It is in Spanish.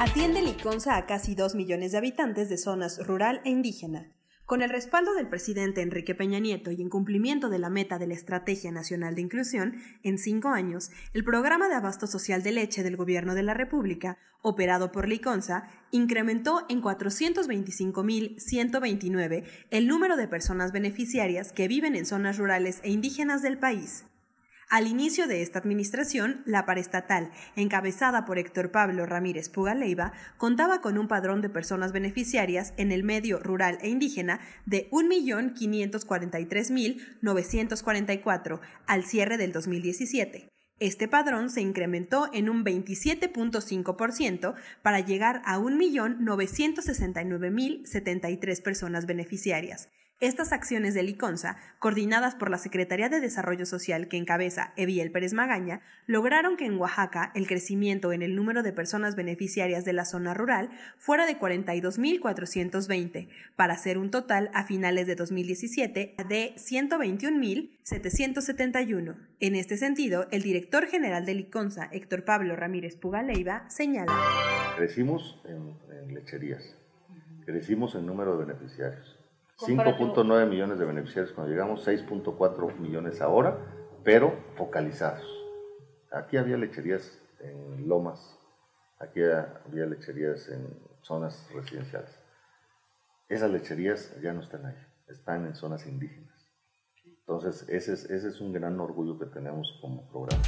Atiende Liconza a casi 2 millones de habitantes de zonas rural e indígena. Con el respaldo del presidente Enrique Peña Nieto y en cumplimiento de la meta de la Estrategia Nacional de Inclusión, en cinco años, el programa de abasto social de leche del Gobierno de la República, operado por Liconza, incrementó en 425.129 el número de personas beneficiarias que viven en zonas rurales e indígenas del país. Al inicio de esta administración, la parestatal, encabezada por Héctor Pablo Ramírez Pugaleiva, contaba con un padrón de personas beneficiarias en el medio rural e indígena de 1.543.944 al cierre del 2017. Este padrón se incrementó en un 27.5% para llegar a 1.969.073 personas beneficiarias. Estas acciones de ICONSA, coordinadas por la Secretaría de Desarrollo Social que encabeza Eviel Pérez Magaña, lograron que en Oaxaca el crecimiento en el número de personas beneficiarias de la zona rural fuera de 42.420, para ser un total a finales de 2017 de 121.771. En este sentido, el director general del ICONSA, Héctor Pablo Ramírez Pugaleiva, señala. Crecimos en, en lecherías, crecimos en número de beneficiarios 5.9 millones de beneficiarios cuando llegamos, 6.4 millones ahora, pero focalizados. Aquí había lecherías en lomas, aquí había lecherías en zonas residenciales. Esas lecherías ya no están ahí, están en zonas indígenas. Entonces, ese es, un gran orgullo que tenemos como programa.